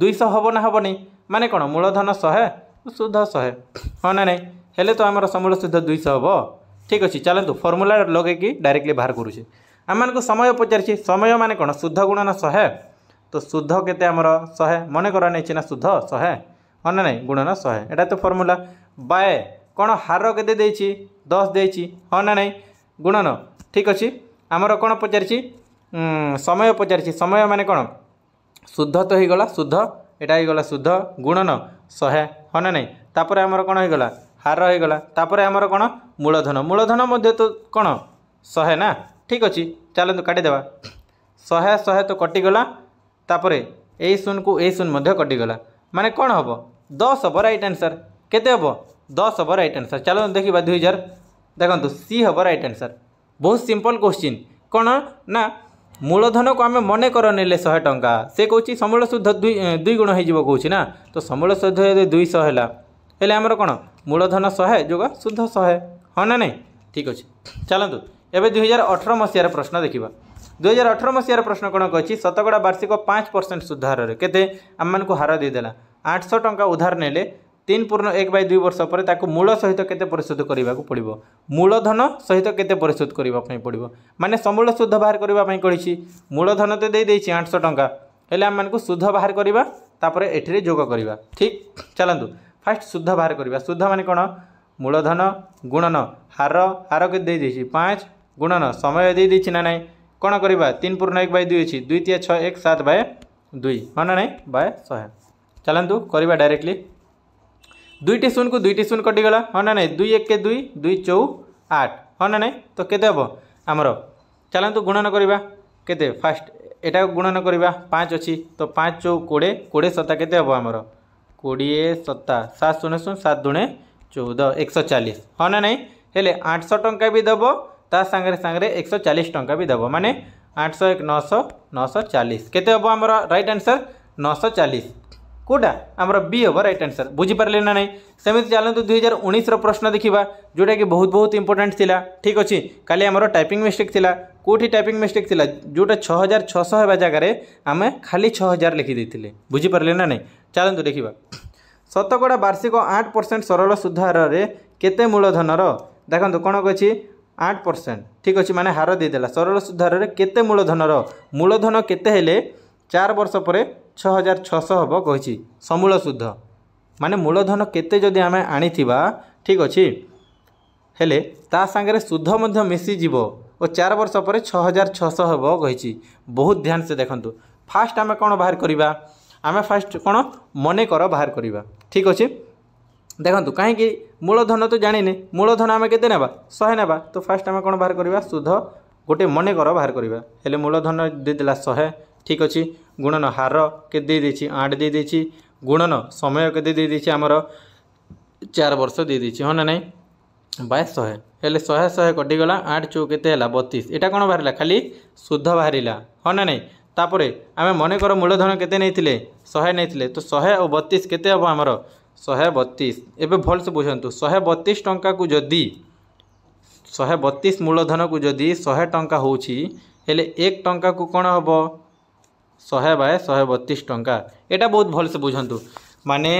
दुईश हम ना हेनी मान कौन मूलधन शहे शुद्ध शहे हाँ ना नहीं तो आम समूल शुद्ध दुईश हम ठीक अच्छे चलतु फर्मूला लगे कि डायरेक्टली बाहर करुचे आम को समय पचार समय मान कौन शुद्ध गुण ना शहे तो शुद्ध केमर शहे मनकर नहीं चेना शुद्ध शहे ହଁ ନା ନାଇଁ ଗୁଣନ ଶହେ ଏଇଟା ତ ଫର୍ମୁଲା ବାଏ କ'ଣ ହାର କେତେ ଦେଇଛି ଦଶ ଦେଇଛି ହଁ ନା ନାଇଁ ଗୁଣନ ଠିକ୍ ଅଛି ଆମର କ'ଣ ପଚାରିଛି ସମୟ ପଚାରିଛି ସମୟ ମାନେ କ'ଣ ଶୁଦ୍ଧ ତ ହେଇଗଲା ଶୁଦ୍ଧ ଏଇଟା ହେଇଗଲା ଶୁଦ୍ଧ ଗୁଣନ ଶହେ ହଁ ନା ନାଇଁ ତାପରେ ଆମର କ'ଣ ହେଇଗଲା ହାର ହେଇଗଲା ତାପରେ ଆମର କ'ଣ ମୂଳଧନ ମୂଳଧନ ମଧ୍ୟ ତ କ'ଣ ଶହେ ନା ଠିକ୍ ଅଛି ଚାଲନ୍ତୁ କାଟିଦେବା ଶହେ ଶହେ ତ କଟିଗଲା ତାପରେ ଏଇ ଶୂନକୁ ଏଇ ଶୂନ ମଧ୍ୟ କଟିଗଲା ମାନେ କ'ଣ ହେବ ଦଶ ହେବ ରାଇଟ୍ ଆନ୍ସର୍ କେତେ ହେବ ଦଶ ହେବ ରାଇଟ୍ ଆନ୍ସର୍ ଚାଲନ୍ତୁ ଦେଖିବା ଦୁଇ ହଜାର ଦେଖନ୍ତୁ ସି ହେବ ରାଇଟ୍ ଆନ୍ସର୍ ବହୁତ ସିମ୍ପଲ୍ କୋଶ୍ଚିନ୍ କ'ଣ ନା ମୂଳଧନକୁ ଆମେ ମନେ କର ନେଲେ ଶହେ ଟଙ୍କା ସେ କହୁଛି ସମୂଳ ସୁଧ ଦୁଇ ଦୁଇ ଗୁଣ ହେଇଯିବ କହୁଛି ନା ତ ସମୂଳ ସୁଧ ଯଦି ଦୁଇଶହ ହେଲା ହେଲେ ଆମର କ'ଣ ମୂଳଧନ ଶହେ ଯୋଗ ସୁଧ ଶହେ ହଁ ନା ନାହିଁ ଠିକ୍ ଅଛି ଚାଲନ୍ତୁ ଏବେ ଦୁଇହଜାର ଅଠର ମସିହାର ପ୍ରଶ୍ନ ଦେଖିବା ଦୁଇହଜାର ଅଠର ମସିହାର ପ୍ରଶ୍ନ କ'ଣ କହିଛି ଶତକଡ଼ା ବାର୍ଷିକ ପାଞ୍ଚ ପରସେଣ୍ଟ ସୁଧ ହାରରେ କେତେ ଆମମାନଙ୍କୁ ହାର ଦେଇଦେଲା ଆଠଶହ ଟଙ୍କା ଉଧାର ନେଲେ ତିନି ପୂର୍ଣ୍ଣ ଏକ ବାଇ ଦୁଇ ବର୍ଷ ପରେ ତାକୁ ମୂଳ ସହିତ କେତେ ପରିଶୋଧ କରିବାକୁ ପଡ଼ିବ ମୂଳଧନ ସହିତ କେତେ ପରିଶୋଧ କରିବା ପାଇଁ ପଡ଼ିବ ମାନେ ସମୂଳ ସୁଧ ବାହାର କରିବା ପାଇଁ କହିଛି ମୂଳଧନ ତ ଦେଇଦେଇଛି ଆଠଶହ ଟଙ୍କା ହେଲେ ଆମମାନଙ୍କୁ ସୁଧ ବାହାର କରିବା ତାପରେ ଏଥିରେ ଯୋଗ କରିବା ଠିକ୍ ଚାଲନ୍ତୁ ଫାଷ୍ଟ ସୁଧ ବାହାର କରିବା ସୁଧ ମାନେ କ'ଣ ମୂଳଧନ ଗୁଣନ ହାର ହାର କେତେ ଦେଇଦେଇଛି ପାଞ୍ଚ ଗୁଣନ ସମୟ ଦେଇଦେଇଛି ନା ନାହିଁ କ'ଣ କରିବା ତିନି ପୂର୍ଣ୍ଣ ଏକ ବାଇ ଦୁଇ ଅଛି ଦୁଇ ତିଆ ଛଅ ଏକ ସାତ ବାଏ ଦୁଇ ହଁ ନା ନାହିଁ ବାଏ ଶହେ ଚାଲନ୍ତୁ କରିବା ଡାଇରେକ୍ଟଲି ଦୁଇଟି ଶୂନକୁ ଦୁଇଟି ଶୂନ କଟିଗଲା ହଁ ନା ନାହିଁ ଦୁଇ ଏକ ଦୁଇ ଦୁଇ ଚଉ ଆଠ ହଁ ନା ନାହିଁ ତ କେତେ ହେବ ଆମର ଚାଲନ୍ତୁ ଗୁଣନ କରିବା କେତେ ଫାଷ୍ଟ ଏଇଟା ଗୁଣନ କରିବା ପାଞ୍ଚ ଅଛି ତ ପାଞ୍ଚ ଚଉ କୋଡ଼ିଏ କୋଡ଼ିଏ ସତା କେତେ ହେବ ଆମର କୋଡ଼ିଏ ସତା ସାତ ଶୂନ ଶୂନ ସାତ ଦୁଣେ ଚଉଦ ଏକଶହ ଚାଳିଶ ହଁ ନା ନାହିଁ ହେଲେ ଆଠଶହ ଟଙ୍କା ବି ଦେବ ତା ସାଙ୍ଗରେ ସାଙ୍ଗରେ ଏକଶହ ଚାଳିଶ ଟଙ୍କା ବି ଦେବ ମାନେ ଆଠଶହ ଏକ ନଅଶହ ନଅଶହ ଚାଳିଶ କେତେ ହେବ ଆମର ରାଇଟ୍ ଆନ୍ସର୍ ନଅଶହ ଚାଳିଶ କେଉଁଟା ଆମର ବି ହେବ ରାଇଟ୍ ଆନ୍ସର୍ ବୁଝିପାରିଲେ ନା ନାହିଁ ସେମିତି ଚାଲନ୍ତୁ ଦୁଇ ହଜାର ଉଣେଇଶର ପ୍ରଶ୍ନ ଦେଖିବା ଯେଉଁଟାକି ବହୁତ ବହୁତ ଇମ୍ପୋର୍ଟାଣ୍ଟ ଥିଲା ଠିକ୍ ଅଛି କାଲି ଆମର ଟାଇପିଂ ମିଷ୍ଟେକ୍ ଥିଲା କେଉଁଠି ଟାଇପିଂ ମିଷ୍ଟେକ୍ ଥିଲା ଯେଉଁଟା ଛଅ ହଜାର ଛଅଶହ ହେବା ଜାଗାରେ ଆମେ ଖାଲି ଛଅ ହଜାର ଲେଖିଦେଇଥିଲେ ବୁଝିପାରିଲେ ନା ନାହିଁ ଚାଲନ୍ତୁ ଦେଖିବା ଶତକଡ଼ା ବାର୍ଷିକ ଆଠ ପରସେଣ୍ଟ ସରଳ ସୁଧ ହାରରେ କେତେ ମୂଳଧନର ଦେଖନ୍ତୁ କ'ଣ କହିଛି আট পরসেন্ট ঠিক অছি মানে হার দিয়েদেলা সরল সুধারের কেতে মূলধনর মূলধন কেতে হলে চার বর্ষ পরে ছ হাজার ছশো হব কী সমূল সুদ্ধ মানে মূলধন কেতে যদি আমি আনিথিবা ঠিক অছি ହେଲେ ତା ସାଙ୍ଗରେ ସୁଧ ମଧ୍ୟ ମିଶିଯିବ ଓ ଚାରି ବର୍ଷ ପରେ ଛଅ ହଜାର ଛଅଶହ ହେବ କହିଛି ବହୁତ ଧ୍ୟାନ ସେ ଦେଖନ୍ତୁ ଫାଷ୍ଟ ଆମେ କ'ଣ ବାହାର କରିବା ଆମେ ଫାଷ୍ଟ କ'ଣ ମନେକର ବାହାର କରିବା ଠିକ୍ ଅଛି ଦେଖନ୍ତୁ କାହିଁକି ମୂଳଧନ ତ ଜାଣିନେ ମୂଳଧନ ଆମେ କେତେ ନେବା ଶହେ ନେବା ତ ଫାର୍ଷ୍ଟ ଆମେ କ'ଣ ବାହାର କରିବା ସୁଧ ଗୋଟେ ମନେକର ବାହାର କରିବା ହେଲେ ମୂଳଧନ ଦେଇଦେଲା ଶହେ ଠିକ୍ ଅଛି ଗୁଣନ ହାର କେତେ ଦେଇଦେଇଛି ଆଠ ଦେଇଦେଇଛି ଗୁଣନ ସମୟ କେତେ ଦେଇଦେଇଛି ଆମର ଚାରି ବର୍ଷ ଦେଇଦେଇଛି ହଁ ନା ନାହିଁ ବାଇଶ ଶହେ ହେଲେ ଶହେ ଶହେ କଟିଗଲା ଆଠ ଚଉ କେତେ ହେଲା ବତିଶ ଏଇଟା କ'ଣ ବାହାରିଲା ଖାଲି ସୁଧ ବାହାରିଲା ହଁ ନା ନାହିଁ ତାପରେ ଆମେ ମନେକର ମୂଳଧନ କେତେ ନେଇଥିଲେ ଶହେ ନେଇଥିଲେ ତ ଶହେ ଆଉ ବତିଶ କେତେ ହେବ ଆମର ଶହେ ବତିଶ ଏବେ ଭଲସେ ବୁଝନ୍ତୁ ଶହେ ବତିଶ ଟଙ୍କାକୁ ଯଦି ଶହେ ବତିଶ ମୂଳଧନକୁ ଯଦି ଶହେ ଟଙ୍କା ହେଉଛି ହେଲେ ଏକ ଟଙ୍କାକୁ କ'ଣ ହେବ ଶହେ ବାଏ ଶହେ ବତିଶ ଟଙ୍କା ଏଇଟା ବହୁତ ଭଲସେ ବୁଝନ୍ତୁ ମାନେ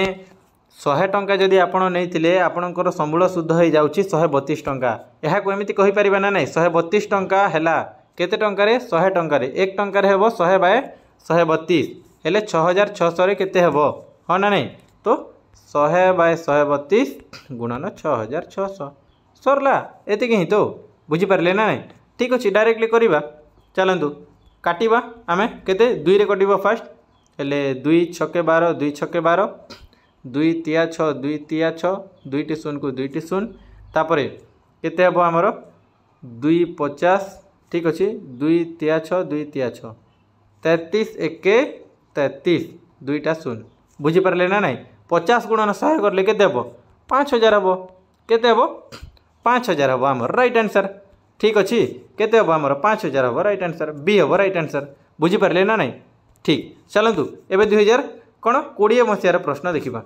ଶହେ ଟଙ୍କା ଯଦି ଆପଣ ନେଇଥିଲେ ଆପଣଙ୍କର ସମ୍ବଳ ଶୁଦ୍ଧ ହୋଇଯାଉଛି ଶହେ ବତିଶ ଟଙ୍କା ଏହାକୁ ଏମିତି କହିପାରିବେ ନା ନାହିଁ ଶହେ ବତିଶ ଟଙ୍କା ହେଲା କେତେ ଟଙ୍କାରେ ଶହେ ଟଙ୍କାରେ ଏକ ଟଙ୍କାରେ ହେବ ଶହେ ବାଏ ଶହେ ବତିଶ ହେଲେ ଛଅ ହଜାର ଛଅଶହରେ କେତେ ହେବ ହଁ ନା ନାହିଁ ତ ଶହେ ବାଇ ଶହେ ବତିଶ ଗୁଣନ ଛଅ ହଜାର ଛଅଶହ ସରିଲା ଏତିକି ହିଁ ତ ବୁଝିପାରିଲେ ନା ନାହିଁ ଠିକ୍ ଅଛି ଡାଇରେକ୍ଟଲି କରିବା ଚାଲନ୍ତୁ କାଟିବା ଆମେ କେତେ ଦୁଇରେ କଟିବ ଫାଷ୍ଟ ହେଲେ ଦୁଇ ଛକେ ବାର ଦୁଇ ଛକେ ବାର ଦୁଇ ତିଆ ଛଅ ଦୁଇ ତିଆ ଛଅ ଦୁଇଟି ଶୂନକୁ ଦୁଇଟି ଶୂନ ତାପରେ କେତେ ହେବ ଆମର ଦୁଇ ପଚାଶ ଠିକ୍ ଅଛି ଦୁଇ ତିଆ ଛଅ ଦୁଇ ତିଆ ଛଅ ତେତିଶ ଏକେ ତେତିଶ ଦୁଇଟା ଶୂନ ବୁଝିପାରିଲେ ନା ନାହିଁ ପଚାଶ ଗୁଣନ ଶହେ କରିଲେ କେତେ ହେବ ପାଞ୍ଚ ହଜାର ହେବ କେତେ ହେବ ପାଞ୍ଚ ହଜାର ହେବ ଆମର ରାଇଟ୍ ଆନ୍ସର୍ ଠିକ୍ ଅଛି କେତେ ହେବ ଆମର ପାଞ୍ଚ ହଜାର ହେବ ରାଇଟ୍ ଆନ୍ସର୍ ବି ହେବ ରାଇଟ୍ ଆନ୍ସର୍ ବୁଝିପାରିଲେ ନା ନାହିଁ ଠିକ୍ ଚାଲନ୍ତୁ ଏବେ ଦୁଇ ହଜାର କ'ଣ କୋଡ଼ିଏ ମସିହାର ପ୍ରଶ୍ନ ଦେଖିବା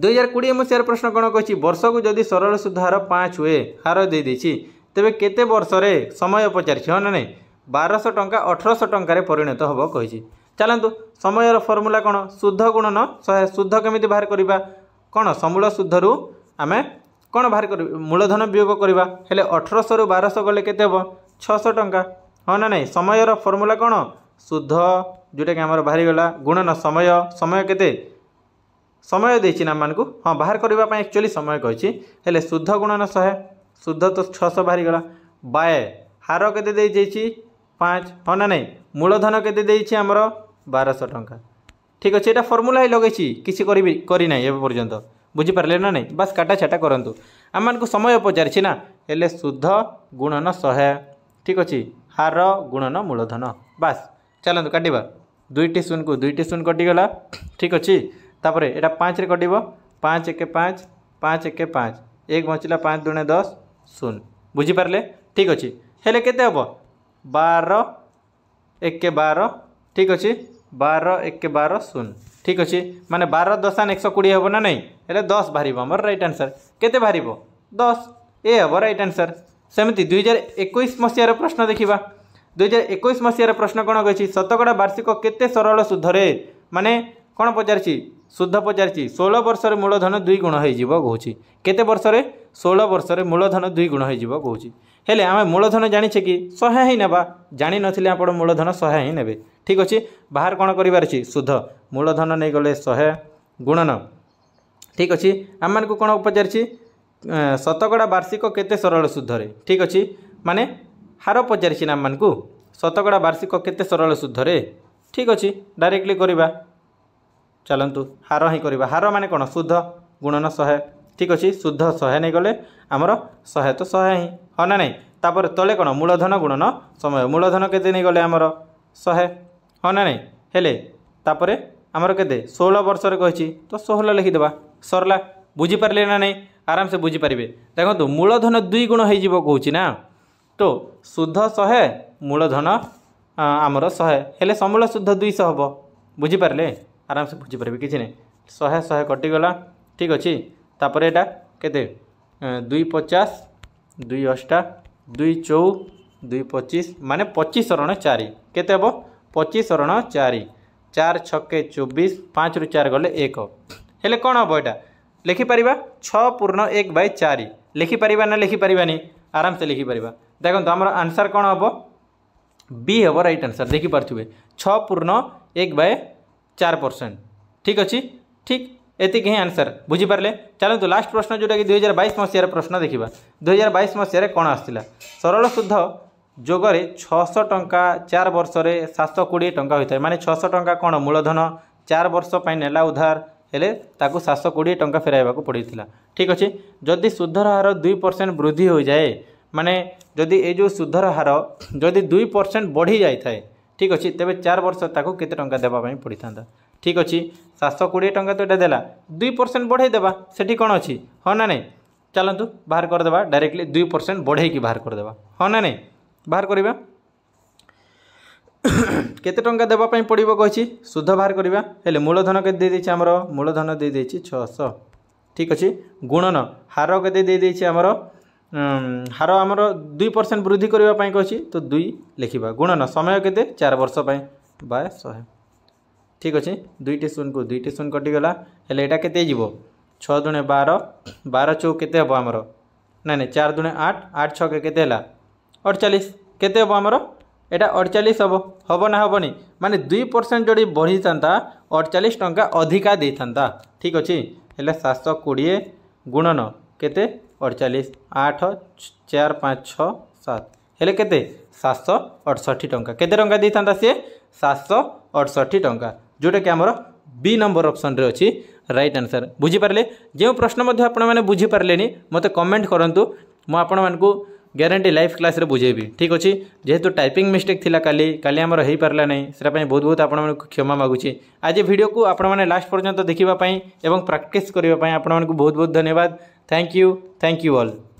ଦୁଇ ହଜାର କୋଡ଼ିଏ ମସିହାର ପ୍ରଶ୍ନ କ'ଣ କହିଛି ବର୍ଷକୁ ଯଦି ସରଳ ସୁଧ ହାର ପାଞ୍ଚ ହୁଏ ହାର ଦେଇଦେଇଛି ତେବେ କେତେ ବର୍ଷରେ ସମୟ ପଚାରିଛି ହଁ ନା ନାହିଁ ବାରଶହ ଟଙ୍କା ଅଠରଶହ ଟଙ୍କାରେ ପରିଣତ ହେବ କହିଛି ଚାଲନ୍ତୁ ସମୟର ଫର୍ମୁଲା କ'ଣ ଶୁଦ୍ଧ ଗୁଣନ ଶହେ ଶୁଦ୍ଧ କେମିତି ବାହାର କରିବା କ'ଣ ସମୂଳ ଶୁଦ୍ଧରୁ ଆମେ କ'ଣ ବାହାର କରିବୁ ମୂଳଧନ ବିୟୋଗ କରିବା ହେଲେ ଅଠରଶହରୁ ବାରଶହ ଗଲେ କେତେ ହେବ ଛଅଶହ ଟଙ୍କା ହଁ ନା ନାହିଁ ସମୟର ଫର୍ମୁଲା କ'ଣ ଶୁଦ୍ଧ ଯେଉଁଟାକି ଆମର ବାହାରିଗଲା ଗୁଣନ ସମୟ ସମୟ କେତେ ସମୟ ଦେଇଛି ନା ଆମମାନଙ୍କୁ ହଁ ବାହାର କରିବା ପାଇଁ ଆକ୍ଚୁଆଲି ସମୟ କହିଛି ହେଲେ ଶୁଦ୍ଧ ଗୁଣନ ଶହେ ଶୁଦ୍ଧ ତ ଛଅଶହ ବାହାରିଗଲା ବାଏ ହାର କେତେ ଦେଇଯାଇଛି ପାଞ୍ଚ ହଁ ନା ନାହିଁ ମୂଳଧନ କେତେ ଦେଇଛି ଆମର বারশহ টঙ্কা ঠিক আছে এটা ফর্মুলা হি লগাইছি কিছু করি করি না এবে পর্যন্ত বুঝিপারে না নাই বাস কাটা ছাটা করতু আমি সময় পচারিছি না হলে সুদ্ধ গুণন শহে ঠিক আছে হার গুণন মূলধন বাস ଚାଲନ୍ତୁ କାଟିବା ଦୁଇଟି ଶୂନକୁ ଦୁଇଟି ଶୂନ କଟିଗଲା ଠିକ୍ ଅଛି ତାପରେ ଏଇଟା ପାଞ୍ଚରେ କଟିବ ପାଞ୍ଚ ଏକେ ପାଞ୍ଚ ପାଞ୍ଚ ଏକେ ପାଞ୍ଚ ଏକ ବଞ୍ଚିଲା ପାଞ୍ଚ ଦୁଣେ ଦଶ ଶୂନ ବୁଝିପାରିଲେ ଠିକ୍ ଅଛି ହେଲେ କେତେ ହେବ ବାର ଏକେ ବାର ଠିକ୍ ଅଛି ବାର ଏକ ବାର ଶୂନ ଠିକ୍ ଅଛି ମାନେ ବାର ଦଶାନ ଏକଶହ କୋଡ଼ିଏ ହେବ ନା ନାହିଁ ହେଲେ ଦଶ ବାହାରିବ ଆମର ରାଇଟ୍ ଆନ୍ସର୍ କେତେ ବାହାରିବ ଦଶ ଏ ହେବ ରାଇଟ୍ ଆନ୍ସର୍ ସେମିତି ଦୁଇହଜାର ଏକୋଇଶ ମସିହାର ପ୍ରଶ୍ନ ଦେଖିବା ଦୁଇହଜାର ଏକୋଇଶ ମସିହାର ପ୍ରଶ୍ନ କ'ଣ କହିଛି ଶତକଡ଼ା ବାର୍ଷିକ କେତେ ସରଳ ସୁଧରେ ମାନେ କ'ଣ ପଚାରିଛି ସୁଧ ପଚାରିଛି ଷୋହଳ ବର୍ଷରେ ମୂଳଧନ ଦୁଇ ଗୁଣ ହୋଇଯିବ କହୁଛି କେତେ ବର୍ଷରେ ଷୋହଳ ବର୍ଷରେ ମୂଳଧନ ଦୁଇ ଗୁଣ ହୋଇଯିବ କହୁଛି ହେଲେ ଆମେ ମୂଳଧନ ଜାଣିଛେ କି ଶହେ ହିଁ ନେବା ଜାଣିନଥିଲେ ଆପଣ ମୂଳଧନ ଶହେ ହିଁ ନେବେ ଠିକ୍ ଅଛି ବାହାର କ'ଣ କରିବାର ଅଛି ସୁଧ ମୂଳଧନ ନେଇଗଲେ ଶହେ ଗୁଣନ ଠିକ୍ ଅଛି ଆମମାନଙ୍କୁ କ'ଣ ପଚାରିଛି ଶତକଡ଼ା ବାର୍ଷିକ କେତେ ସରଳ ସୁଧରେ ଠିକ୍ ଅଛି ମାନେ ହାର ପଚାରିଛି ନା ଆମମାନଙ୍କୁ ଶତକଡ଼ା ବାର୍ଷିକ କେତେ ସରଳ ସୁଧରେ ଠିକ୍ ଅଛି ଡାଇରେକ୍ଟଲି କରିବା ଚାଲନ୍ତୁ ହାର ହିଁ କରିବା ହାର ମାନେ କ'ଣ ସୁଧ ଗୁଣନ ଶହେ ঠিক ଅଛି ଶୁଦ୍ଧ ଶହେ ନେଇଗଲେ ଆମର ଶହେ ତ ଶହେ ହିଁ ହଁ ନା ନାହିଁ ତାପରେ ତଳେ କ'ଣ ମୂଳଧନ ଗୁଣନ ସମୟ ମୂଳଧନ କେତେ ନେଇଗଲେ ଆମର ଶହେ ହଁ ନା ନାହିଁ ହେଲେ ତାପରେ ଆମର କେତେ ଷୋହଳ ବର୍ଷରେ କହିଛି ତ ଷୋହଳ ଲେଖିଦେବା ସରିଲା ବୁଝିପାରିଲେ ନା ନାହିଁ ଆରାମସେ ବୁଝିପାରିବେ ଦେଖନ୍ତୁ ମୂଳଧନ ଦୁଇ ଗୁଣ ହେଇଯିବ କହୁଛି ନା ତ ଶୁଦ୍ଧ ଶହେ ମୂଳଧନ ଆମର ଶହେ ହେଲେ ସମୂଳ ଶୁଦ୍ଧ ଦୁଇଶହ ହେବ ବୁଝିପାରିଲେ ଆରାମସେ ବୁଝିପାରିବେ କିଛି ନାହିଁ ଶହେ ଶହେ କଟିଗଲା ଠିକ୍ ଅଛି तापर यहाँ के दुई पचास दुई अष्टा दुई चौ दुई पचिश मान पचिश रण चारि के पचिश रण चारि चार छके चौबीस पाँच रु चार गले एक हेले कौन हम यहाँ लिखिपर छूर्ण एक बै चार लिखिपर ना लिखिपर आराम से लिखिपर देखो आमर आंसर कौन हम बी हे रईट आंसर देखिपे छूर्ण एक बै चार परसेंट ठीक अच्छे ठीक ଏତିକି ହିଁ ଆନ୍ସର୍ ବୁଝିପାରିଲେ ଚାଲନ୍ତୁ ଲାଷ୍ଟ ପ୍ରଶ୍ନ ଯେଉଁଟାକି ଦୁଇହଜାର ବାଇଶ ମସିହାର ପ୍ରଶ୍ନ ଦେଖିବା ଦୁଇହଜାର ବାଇଶ ମସିହାରେ କ'ଣ ଆସିଥିଲା ସରଳ ସୁଧ ଯୋଗରେ ଛଅଶହ ଟଙ୍କା ଚାରି ବର୍ଷରେ ସାତଶହ କୋଡ଼ିଏ ଟଙ୍କା ହୋଇଥାଏ ମାନେ ଛଅଶହ ଟଙ୍କା କ'ଣ ମୂଳଧନ ଚାରି ବର୍ଷ ପାଇଁ ନେଲା ଉଧାର ହେଲେ ତାକୁ ସାତଶହ କୋଡ଼ିଏ ଟଙ୍କା ଫେରାଇବାକୁ ପଡ଼ିଥିଲା ଠିକ୍ ଅଛି ଯଦି ସୁଧର ହାର ଦୁଇ ପରସେଣ୍ଟ ବୃଦ୍ଧି ହୋଇଯାଏ ମାନେ ଯଦି ଏଇ ଯେଉଁ ସୁଧର ହାର ଯଦି ଦୁଇ ପରସେଣ୍ଟ ବଢ଼ି ଯାଇଥାଏ ଠିକ୍ ଅଛି ତେବେ ଚାରି ବର୍ଷ ତାକୁ କେତେ ଟଙ୍କା ଦେବା ପାଇଁ ପଡ଼ିଥାନ୍ତା ঠিক ଅଛି ସାତଶହ କୋଡ଼ିଏ ଟଙ୍କା ତ ଏଇଟା ଦେଲା ଦୁଇ ପରସେଣ୍ଟ ବଢ଼େଇ ଦେବା ସେଠି କ'ଣ ଅଛି ହଁ ନା ନାହିଁ ଚାଲନ୍ତୁ ବାହାର କରିଦେବା ଡାଇରେକ୍ଟଲି ଦୁଇ ପରସେଣ୍ଟ ବଢ଼େଇକି ବାହାର କରିଦେବା ହଁ ନା ନାହିଁ ବାହାର କରିବା କେତେ ଟଙ୍କା ଦେବା ପାଇଁ ପଡ଼ିବ କହିଛି ସୁଧ ବାହାର କରିବା ହେଲେ ମୂଳଧନ କେତେ ଦେଇଦେଇଛି ଆମର ମୂଳଧନ ଦେଇଦେଇଛି ଛଅଶହ ଠିକ୍ ଅଛି ଗୁଣନ ହାର କେତେ ଦେଇଦେଇଛି ଆମର ହାର ଆମର ଦୁଇ ପରସେଣ୍ଟ ବୃଦ୍ଧି କରିବା ପାଇଁ କହିଛି ତ ଦୁଇ ଲେଖିବା ଗୁଣନ ସମୟ କେତେ ଚାରି ବର୍ଷ ପାଇଁ ବା ଶହେ ঠিক ଅଛି ଦୁଇଟି ଶୂନକୁ ଦୁଇଟି ଶୂନ କଟିଗଲା ହେଲେ ଏଇଟା କେତେ ହେଇଯିବ ଛଅ ଦୁଣେ ବାର ବାର ଚଉ କେତେ ହେବ ଆମର ନାଇଁ ନାଇଁ ଚାରି ଦୁଣେ ଆଠ ଆଠ ଛଅକେ କେତେ ହେଲା ଅଠଚାଳିଶ କେତେ ହେବ ଆମର ଏଇଟା ଅଠଚାଳିଶ ହେବ ହେବ ନା ହେବନି ମାନେ ଦୁଇ ପରସେଣ୍ଟ ଯଦି ବଢ଼ିଥାନ୍ତା ଅଠଚାଳିଶ ଟଙ୍କା ଅଧିକା ଦେଇଥାନ୍ତା ଠିକ୍ ଅଛି ହେଲେ ସାତଶହ କୋଡ଼ିଏ ଗୁଣନ କେତେ ଅଠଚାଳିଶ ଆଠ ଚାରି ପାଞ୍ଚ ଛଅ ସାତ ହେଲେ କେତେ ସାତଶହ ଅଠଷଠି ଟଙ୍କା କେତେ ଟଙ୍କା ଦେଇଥାନ୍ତା ସିଏ ସାତଶହ ଅଠଷଠି ଟଙ୍କା ଯେଉଁଟାକି ଆମର ବି ନମ୍ବର ଅପସନ୍ରେ ଅଛି ରାଇଟ୍ ଆନ୍ସର୍ ବୁଝିପାରିଲେ ଯେଉଁ ପ୍ରଶ୍ନ ମଧ୍ୟ ଆପଣମାନେ ବୁଝିପାରିଲେନି ମୋତେ କମେଣ୍ଟ କରନ୍ତୁ ମୁଁ ଆପଣମାନଙ୍କୁ ଗ୍ୟାରେଣ୍ଟି ଲାଇଭ୍ କ୍ଲାସ୍ରେ ବୁଝେଇବି ଠିକ୍ ଅଛି ଯେହେତୁ ଟାଇପିଂ ମିଷ୍ଟେକ୍ ଥିଲା କାଲି କାଲି ଆମର ହୋଇପାରିଲା ନାହିଁ ସେଟା ପାଇଁ ବହୁତ ବହୁତ ଆପଣମାନଙ୍କୁ କ୍ଷମା ମାଗୁଛି ଆଜି ଭିଡ଼ିଓକୁ ଆପଣମାନେ ଲାଷ୍ଟ ପର୍ଯ୍ୟନ୍ତ ଦେଖିବା ପାଇଁ ଏବଂ ପ୍ରାକ୍ଟିସ୍ କରିବା ପାଇଁ ଆପଣମାନଙ୍କୁ ବହୁତ ବହୁତ ଧନ୍ୟବାଦ thank you thank you all